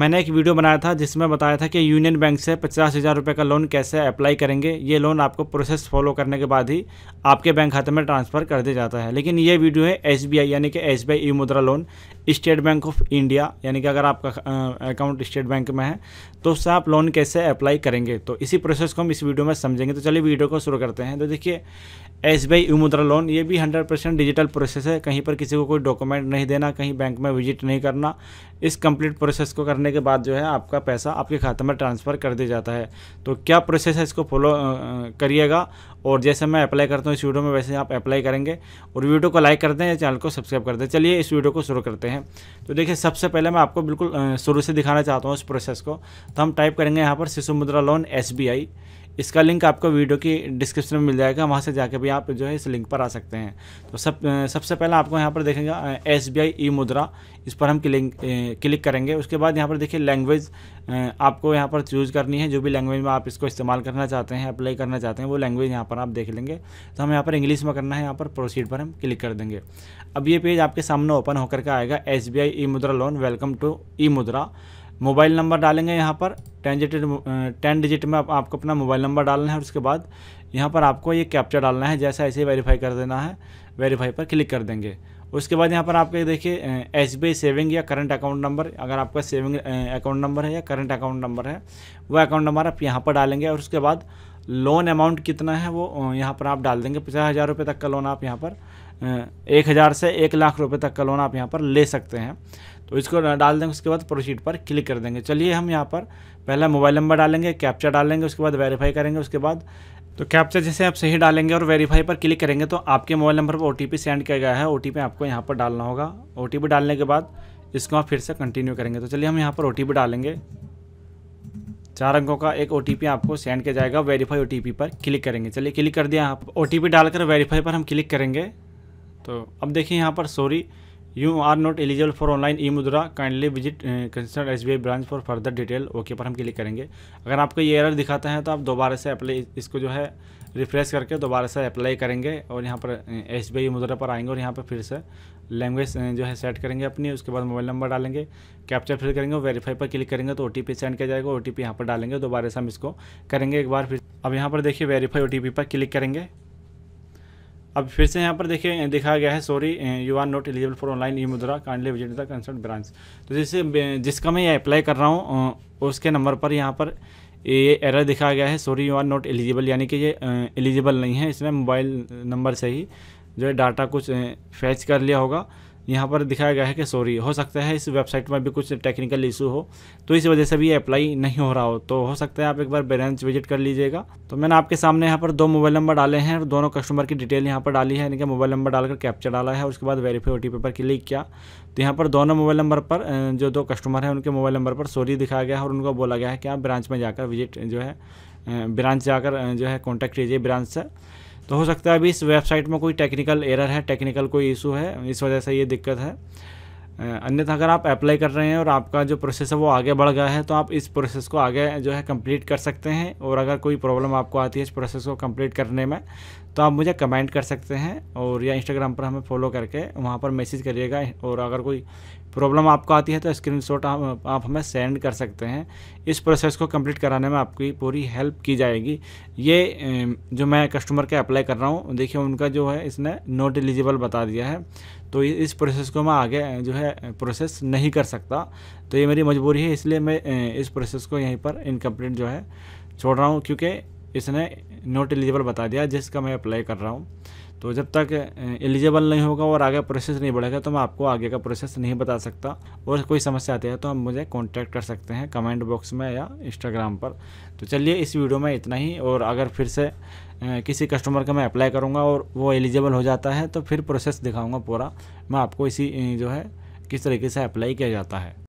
मैंने एक वीडियो बनाया था जिसमें बताया था कि यूनियन बैंक से पचास हज़ार रुपये का लोन कैसे अप्लाई करेंगे ये लोन आपको प्रोसेस फॉलो करने के बाद ही आपके बैंक खाते में ट्रांसफ़र कर दिया जाता है लेकिन ये वीडियो है एस यानी कि S B Mudra loan State Bank of India यानी कि अगर आपका अकाउंट स्टेट बैंक में है तो उससे आप लोन कैसे अप्लाई करेंगे तो इसी प्रोसेस को हम इस वीडियो में समझेंगे तो चलिए वीडियो को शुरू करते हैं तो देखिए एस बी मुद्रा लोन ये भी हंड्रेड परसेंट डिजिटल प्रोसेस है कहीं पर किसी को कोई डॉक्यूमेंट नहीं देना कहीं बैंक में विजिट नहीं करना इस कंप्लीट प्रोसेस को करने करने के बाद जो है आपका पैसा आपके खाते में ट्रांसफ़र कर दिया जाता है तो क्या प्रोसेस है इसको फॉलो करिएगा और जैसे मैं अप्लाई करता हूँ इस वीडियो में वैसे आप अप्लाई करेंगे और वीडियो को लाइक कर दें या चैनल को सब्सक्राइब कर दें चलिए इस वीडियो को शुरू करते हैं तो देखिए सबसे पहले मैं आपको बिल्कुल शुरू से दिखाना चाहता हूँ इस प्रोसेस को तो हम टाइप करेंगे यहाँ पर शिशु मुद्रा लोन एस इसका लिंक आपको वीडियो की डिस्क्रिप्शन में मिल जाएगा वहाँ से जाके भी आप जो है इस लिंक पर आ सकते हैं तो सब सबसे पहले आपको यहाँ पर देखेंगे एस बी आई ई मुद्रा इस पर हम क्लिंक क्लिक करेंगे उसके बाद यहाँ पर देखिए लैंग्वेज आपको यहाँ पर चूज़ करनी है जो भी लैंग्वेज में आप इसको इस्तेमाल करना चाहते हैं अप्लाई करना चाहते हैं वो लैंग्वेज यहाँ पर आप देख लेंगे तो हम यहाँ पर इंग्लिश में करना है यहाँ पर प्रोसीड पर हम क्लिक कर देंगे अब ये पेज आपके सामने ओपन होकर के आएगा एस बी आई ई मुद्रा लोन वेलकम टू ई मुद्रा मोबाइल नंबर डालेंगे यहाँ पर टेन डिजिट टेन डिजिट में आप, आपको अपना मोबाइल नंबर डालना है और उसके बाद यहाँ पर आपको ये कैप्चर डालना है जैसा ऐसे वेरीफाई कर देना है वेरीफाई पर क्लिक कर देंगे उसके बाद यहाँ पर आपके देखिए एस सेविंग या करंट अकाउंट नंबर अगर आपका सेविंग अकाउंट नंबर है या करंट अकाउंट नंबर है वो अकाउंट नंबर आप यहाँ पर डालेंगे और उसके बाद लोन अमाउंट कितना है वो यहाँ पर आप डाल देंगे पचास हज़ार रुपये तक का लोन आप यहाँ पर एक हज़ार से एक लाख रुपए तक का लोन आप यहाँ पर ले सकते हैं तो इसको डाल देंगे उसके बाद प्रोसीड पर क्लिक कर देंगे चलिए हम यहाँ पर पहला मोबाइल नंबर डालेंगे कैप्चा डालेंगे उसके बाद वेरीफाई करेंगे उसके बाद तो कैप्चा जैसे आप सही डालेंगे और वेरीफाई पर क्लिक करेंगे तो आपके मोबाइल नंबर पर ओ सेंड किया गया है ओ आपको यहाँ पर डालना होगा ओ डालने के बाद इसको आप फिर से कंटिन्यू करेंगे तो चलिए हम यहाँ पर ओ डालेंगे चार अंकों का एक ओ आपको सेंड किया जाएगा वेरीफाई ओ पर क्लिक करेंगे चलिए क्लिक कर दिया आप ओ डालकर वेरीफाई पर हम क्लिक करेंगे तो अब देखिए यहाँ पर sorry you are not eligible for online e Mudra kindly visit concern S branch for further detail okay पर हम क्लिक करेंगे अगर आपको ये एरर दिखाता है तो आप दोबारा से अप्लाई इसको जो है रिफ्रेश करके दोबारा से अप्लाई करेंगे और यहाँ पर एस uh, बी मुद्रा पर आएंगे और यहाँ पर फिर से लैंग्वेज uh, जो है सेट करेंगे अपनी उसके बाद मोबाइल नंबर डालेंगे कैप्चर फिल करेंगे वेरीफाई पर क्लिक करेंगे तो ओ टी पी सेंड किया जाएगा ओ टी पी यहाँ पर डालेंगे दोबारा से हम इसको करेंगे एक बार फिर अब यहाँ पर देखिए वेरीफाई ओ टी पी पर क्लिक करेंगे अब फिर से यहाँ पर देखिए देखा गया है sorry you are not eligible for online e Mudra kindly visit the concerned branch तो जैसे जिसका मैं ये अप्लाई कर रहा हूँ उसके नंबर पर यहाँ पर ये एरर दिखा गया है sorry you are not eligible यानी कि ये एलिजिबल नहीं है इसमें मोबाइल नंबर से ही जो है डाटा कुछ फैच कर लिया होगा यहाँ पर दिखाया गया है कि सॉरी हो सकता है इस वेबसाइट में भी कुछ टेक्निकल इशू हो तो इस वजह से भी अप्लाई नहीं हो रहा हो तो हो सकता है आप एक बार ब्रांच विजिट कर लीजिएगा तो मैंने आपके सामने यहाँ पर दो मोबाइल नंबर डाले हैं और दोनों कस्टमर की डिटेल यहाँ पर डाली है यानी कि मोबाइल नंबर डालकर कैप्चर डाला है उसके बाद वेरीफाई ओ टी पर क्लिक किया तो यहाँ पर दोनों मोबाइल नंबर पर जो दो कस्टमर हैं उनके मोबाइल नंबर पर सॉरी दिखाया गया है और उनको बोला गया है कि आप ब्रांच में जाकर विजिट जो है ब्रांच जाकर जो है कॉन्टैक्ट कीजिए ब्रांच से तो हो सकता है अभी इस वेबसाइट में कोई टेक्निकल एरर है टेक्निकल कोई इशू है इस वजह से ये दिक्कत है अन्यथा अगर आप अप्लाई कर रहे हैं और आपका जो प्रोसेस है वो आगे बढ़ गया है तो आप इस प्रोसेस को आगे जो है कंप्लीट कर सकते हैं और अगर कोई प्रॉब्लम आपको आती है इस प्रोसेस को कंप्लीट करने में तो आप मुझे कमेंट कर सकते हैं और या इंस्टाग्राम पर हमें फॉलो करके वहाँ पर मैसेज करिएगा और अगर कोई प्रॉब्लम आपको आती है तो स्क्रीन शॉट आप, आप हमें सेंड कर सकते हैं इस प्रोसेस को कंप्लीट कराने में आपकी पूरी हेल्प की जाएगी ये जो मैं कस्टमर के अप्लाई कर रहा हूँ देखिए उनका जो है इसने नॉट एलिजिबल बता दिया है तो इस प्रोसेस को मैं आगे जो है प्रोसेस नहीं कर सकता तो ये मेरी मजबूरी है इसलिए मैं इस प्रोसेस को यहीं पर इनकम्प्लीट जो है छोड़ रहा हूँ क्योंकि इसने नॉट एलिजिबल बता दिया जिसका मैं अप्लाई कर रहा हूँ तो जब तक एलिजिबल नहीं होगा और आगे प्रोसेस नहीं बढ़ेगा तो मैं आपको आगे का प्रोसेस नहीं बता सकता और कोई समस्या आती है तो आप मुझे कॉन्टैक्ट कर सकते हैं कमेंट बॉक्स में या इंस्टाग्राम पर तो चलिए इस वीडियो में इतना ही और अगर फिर से किसी कस्टमर का मैं अप्लाई करूँगा और वो एलिजिबल हो जाता है तो फिर प्रोसेस दिखाऊँगा पूरा मैं आपको इसी जो है किस तरीके से अप्लाई किया जाता है